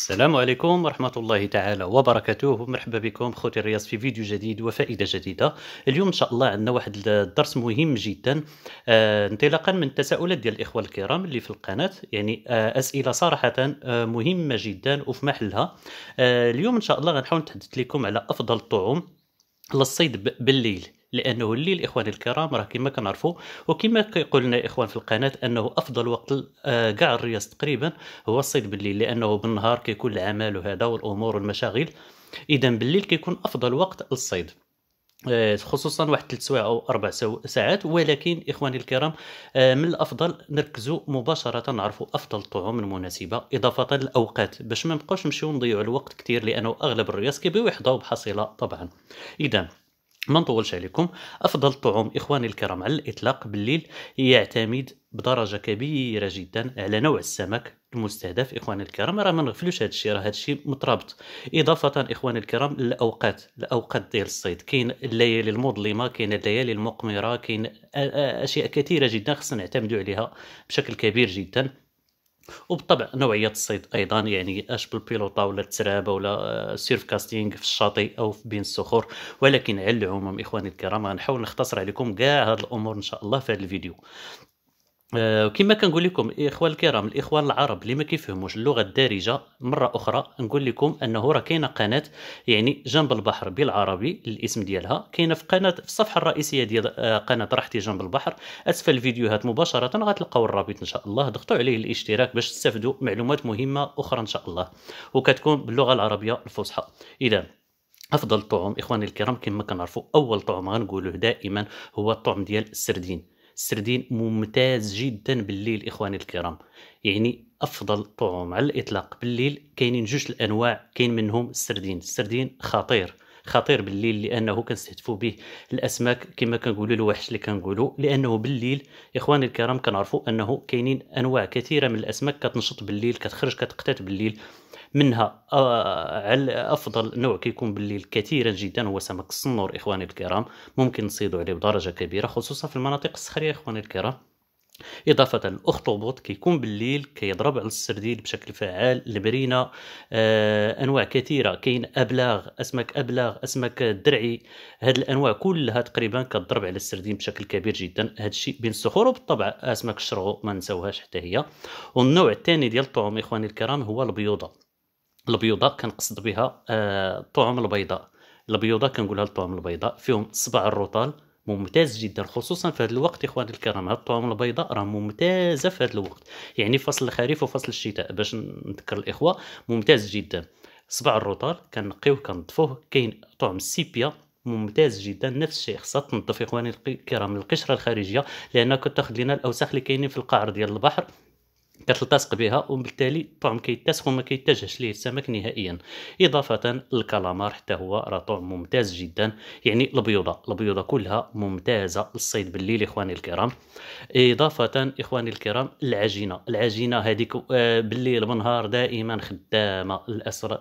السلام عليكم ورحمة الله تعالى وبركاته مرحبا بكم خوتي الرياض في فيديو جديد وفائدة جديدة اليوم إن شاء الله عندنا واحد الدرس مهم جدا آه انطلاقا من التساؤلات ديال الإخوة الكرام اللي في القناة يعني آه أسئلة صراحة آه مهمة جدا وفي محلها آه اليوم إن شاء الله غنحاول نتحدث لكم على أفضل الطعوم للصيد بالليل لانه الليل اخوان الكرام راه كما كنعرفوا وكما كيقول لنا الاخوان في القناه انه افضل وقت كاع آه، الرياض تقريبا هو الصيد بالليل لانه بالنهار كيكون العمل وهذا والامور والمشاغل اذا بالليل كيكون افضل وقت للصيد آه، خصوصا واحد ثلاث سوايع او اربع ساعات ولكن اخواني الكرام آه، من الافضل نركزوا مباشره نعرفوا افضل الطعوم المناسبه اضافه للاوقات باش ما نبقاوش نمشيو نضيعوا الوقت كثير لانه اغلب الرياض كيبغيو يحظوا بحصيله طبعا اذا ما نطولش عليكم افضل الطعوم اخواني الكرام على الاطلاق بالليل يعتمد بدرجه كبيره جدا على نوع السمك المستهدف اخواني الكرام راه ما نغفلوش هذا الشيء راه هذا الشيء مترابط اضافه اخواني الكرام الاوقات الاوقات ديال الصيد كاين الليالي المظلمه كاين الليالي المقمره كاين اشياء كثيره جدا خصنا نعتمدوا عليها بشكل كبير جدا وبالطبع نوعيه الصيد ايضا يعني اش بالبيلوطه ولا الترابه ولا آه، سيرف كاستينغ في الشاطئ او في بين الصخور ولكن على العموم اخواني الكرام غنحاول نختصر عليكم كاع هاد الامور ان شاء الله في هذا الفيديو آه، وكما كنقول لكم الاخوان الكرام الاخوان العرب اللي ما كيفهموش اللغه الدارجه مره اخرى نقول لكم انه راه كاينه قناه يعني جنب البحر بالعربي الاسم ديالها كاينه في قناه في الصفحه الرئيسيه ديال آه، قناه راحتي جنب البحر اسفل الفيديوهات مباشره غتلقاو الرابط ان شاء الله ضغطوا عليه الاشتراك باش تستافدوا معلومات مهمه اخرى ان شاء الله وكتكون باللغه العربيه الفصحى اذا افضل طعم اخواني الكرام كما كنعرفوا اول طعم غنقولوه دائما هو الطعم ديال السردين السردين ممتاز جدا بالليل اخواني الكرام يعني افضل طعم على الاطلاق بالليل كاينين جوج الانواع كاين منهم السردين السردين خطير خطير بالليل لانه كنستهدفوا به الاسماك كما كنقولوا الوحش اللي كنقولوا لانه بالليل اخواني الكرام كنعرفوا انه كاينين انواع كثيره من الاسماك كتنشط بالليل كتخرج كتقتات بالليل منها آه، افضل نوع كيكون بالليل كثيرا جدا هو سمك الصنور اخواني الكرام ممكن نصيدوا عليه بدرجه كبيره خصوصا في المناطق الصخريه اخواني الكرام إضافة الأخطبوط كيكون بالليل كيضرب على السرديل بشكل فعال المرينة آه، أنواع كثيرة كاين أبلاغ أسماك أبلاغ أسماك درعي هاد الأنواع كلها تقريبا كتضرب على السردين بشكل كبير جدا هاد الشيء بين الصخور وبالطبع أسماك الشرغو ما نساوهاش حتى هي والنوع الثاني ديال الطعوم إخواني الكرام هو البيوضة البيوضة كنقصد بها آه، الطعوم البيضاء البيوضة كنقولها الطعوم البيضاء فيهم صبع الرطال ممتاز جدا خصوصا في هذا الوقت اخوان الكرام هاد الطعوم البيضاء راه ممتازه في هذا الوقت يعني فصل الخريف وفصل الشتاء باش نذكر الاخوه ممتاز جدا صبع الروطار كنقيوه كنضفوه كاين طعم السيبيا ممتاز جدا نفس الشيء خصها تنظف اخواني الكرام القشره الخارجيه لانها كتاخذ لنا الاوساخ اللي كاينين في القعر ديال البحر كتلتصق بها وبالتالي طعم كيتسخ وما كيتجهش ليه السمك نهائيا اضافه الكالامار حتى هو راه طعم ممتاز جدا يعني البيوضه البيوضه كلها ممتازه للصيد بالليل اخواني الكرام اضافه اخواني الكرام العجينه العجينه هذيك آه، بالليل بالنهار دائما خدامه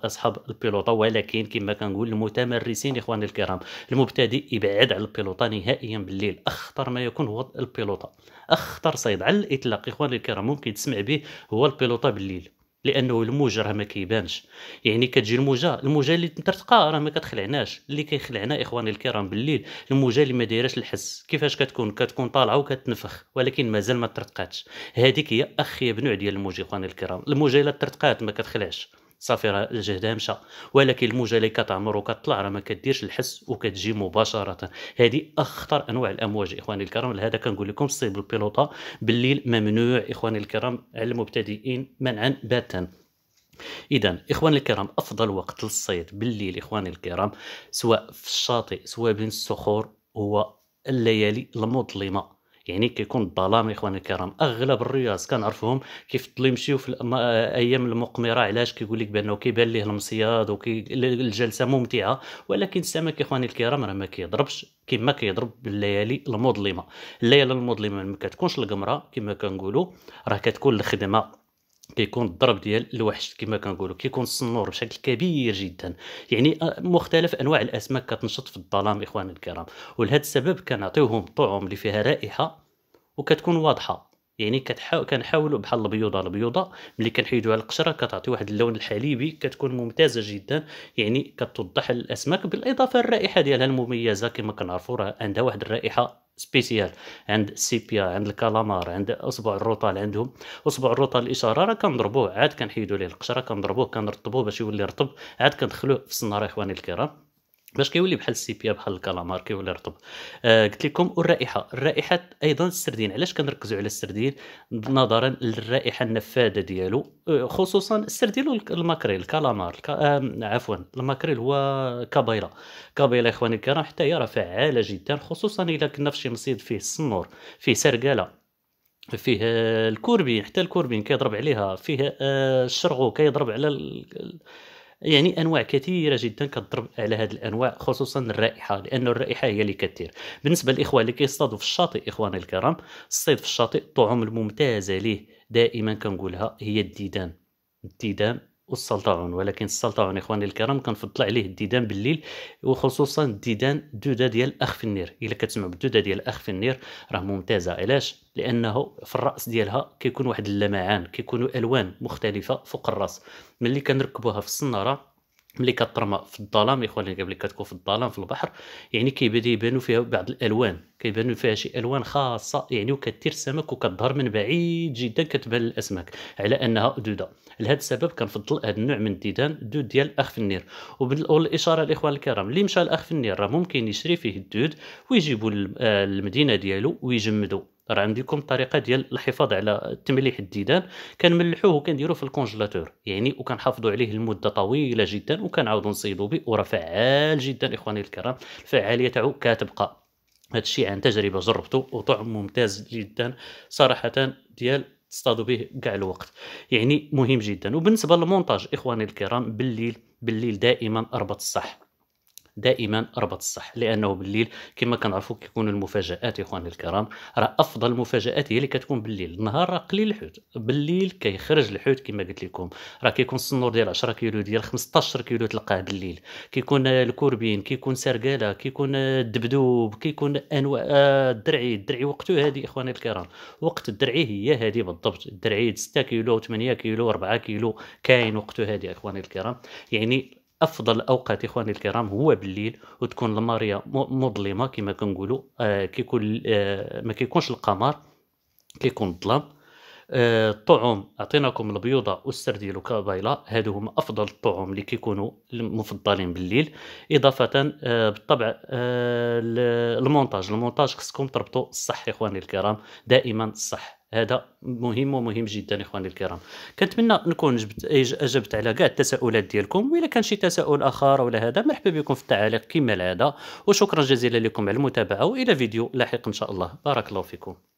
اصحاب البيلوطه ولكن كما كنقول المتمرسين اخواني الكرام المبتدئ يبعد على البيلوطه نهائيا بالليل اخطر ما يكون هو البيلوطه اخطر صيد على الاطلاق اخواني الكرام ممكن تسمع به هو البيلوطا بالليل لانه الموج راه ما كيبانش يعني كتجي الموجه الموجه اللي ترتقى راه ما كتخلعناش اللي كيخلعنا اخواني الكرام بالليل الموجه اللي ما دايراش الحس كيفاش كتكون كتكون طالعه وكتنفخ ولكن مازال ما ترتقاتش هذيك هي اخي بنوع ديال الموج اخواني الكرام الموجه الا ترتقات ما كتخلعش صافي راه الجهده مشى ولكن الموجه اللي كتعمر وكتطلع راه ما كديرش الحس وكتجي مباشره هذه اخطر انواع الامواج اخواني الكرام لهذا كنقول لكم صيب البيلوطه بالليل ممنوع اخواني الكرام على المبتدئين منعا باتا اذا اخواني الكرام افضل وقت للصيد بالليل اخواني الكرام سواء في الشاطئ سواء بين الصخور هو الليالي المظلمه يعني كيكون الظلام اخوان الكرام اغلب الرياض كنعرفهم كيف طلي يمشيو في الايام المقمره علاش كيقول لك بانه كيبان ليه المصياد وكي الجلسه ممتعه ولكن السمك اخواني الكرام راه ما كيضربش كما كيضرب بالليالي المظلمه الليالي المظلمه ما كتكونش القمره كما كنقولوا راه كتكون الخدمه كيكون الضرب ديال الوحش كما كنقولوا كيكون السنور بشكل كبير جدا يعني آه، مختلف انواع الاسماك كتنشط في الظلام اخواننا الكرام ولهذا السبب كنعطيوهم طعم اللي فيها رائحه وكتكون واضحه يعني كتحاول كنحاولوا بحال البيوضه البيوضه ملي كنحيدوها القشره كتعطي واحد اللون الحليبي كتكون ممتازه جدا يعني كتوضح الاسماك بالاضافه للرائحه ديالها المميزه كما كنعرفوا راه عندها واحد الرائحه سبيسيال عند السيبيا عند الكالامار عند اصبع الروطال عندهم اصبع الروطال الاشاره راه كنضربوه عاد كنحيدوا ليه القشره كنضربوه كنرطبوه باش يولي رطب عاد كندخلوه في السناره اخواني الكرام باش كيولي بحال السيبيا إيه، بحال الكالامار كيولي رطب آه قلت لكم والرائحه الرائحه ايضا السردين علاش كنركزوا على السردين نظرا للرائحه النفاذه ديالو آه، خصوصا السردين والماكريل الكالامار الك... آه عفوا الماكريل هو كابيلا كابيلا اخواني الكرام حتى هي راه فعاله جدا خصوصا الا كنا في شي مصيد فيه السنور فيه سرقاله فيه الكوربين حتى الكوربين كيضرب عليها فيه آه، الشرغو كيضرب على ال... يعني انواع كثيره جدا كتضرب على هذه الانواع خصوصا الرائحه لان الرائحه هي اللي كثير بالنسبه للاخوه اللي كيصطادوا في الشاطئ اخواني الكرام الصيد في الشاطئ الطعوم الممتازه ليه دائما كنقولها هي الديدان الديدان والسلطعون ولكن السلطعون اخواني الكرام كنفضل عليه الديدان بالليل وخصوصا الديدان الدوده ديال اخ في النير الا كتسمعوا بالدوده ديال اخ في النير راه ممتازه علاش لانه في الراس ديالها كيكون واحد اللمعان كيكونوا الوان مختلفه فوق الراس ملي كنركبوها في الصناره ملي كترمى في الظلام اخواني قبل كتكون في الظلام في البحر يعني كيبدا يبانو فيها بعض الالوان كيبانو فيها شي الوان خاصه يعني وكتير السمك وكتظهر من بعيد جدا كتبان الاسماك على انها دوده لهذا السبب كنفضل هذا النوع من الديدان الدود ديال الاخ في النير والاشاره الاخوان الكرام اللي مشى الاخ في النير راه ممكن يشري فيه الدود ويجيبو المدينه آه، ديالو ويجمدو راه عندكم الطريقه ديال الحفاظ على تمليح الديدان كنملحوه وكنديروه في الكونجلاتور يعني وكنحافظوا عليه لمده طويله جدا وكنعاودوا نصيدوا به وراه فعال جدا اخواني الكرام الفعاليه تاعو كتبقى هذا الشيء عن تجربه جربته وطعم ممتاز جدا صراحه ديال تصطادوا به كاع الوقت يعني مهم جدا وبالنسبه للمونتاج اخواني الكرام بالليل بالليل دائما اربط الصح دائما ربط الصح لانه بالليل كما كنعرفوا كيكون المفاجات يا اخواني الكرام راه افضل المفاجات هي اللي كتكون بالليل النهار راه قليل الحوت بالليل كيخرج الحوت كما قلت لكم راه كيكون السنور ديال 10 كيلو ديال 15 كيلو تلقاه بالليل كيكون الكوربين كيكون سرقاله كيكون الدبدوب كيكون انواع آه، الدرعي الدرعي وقته هذه اخواني الكرام وقت الدرعي هي هذه بالضبط الدرعي 6 كيلو 8 كيلو 4 كيلو كاين وقته هذه اخواني الكرام يعني افضل اوقات اخواني الكرام هو بالليل وتكون الماريا مظلمه كما كنقولوا آه كيكون آه ما كيكونش القمر كيكون الظلام آه الطعوم عطيناكم البيوضه والسرديل وكابايلا هادو هما افضل الطعوم اللي كيكونوا المفضلين بالليل اضافه آه بالطبع آه المونتاج المونتاج خصكم تربطوا الصح اخواني الكرام دائما الصح هذا مهم ومهم جدا اخواني الكرام كنتمنى نكون جبت اجبت على كاع التساؤلات ديالكم واذا كان شي تساؤل اخر ولا هذا مرحبا بكم في التعاليق كما العاده وشكرا جزيلا لكم على المتابعه والى فيديو لاحق ان شاء الله بارك الله فيكم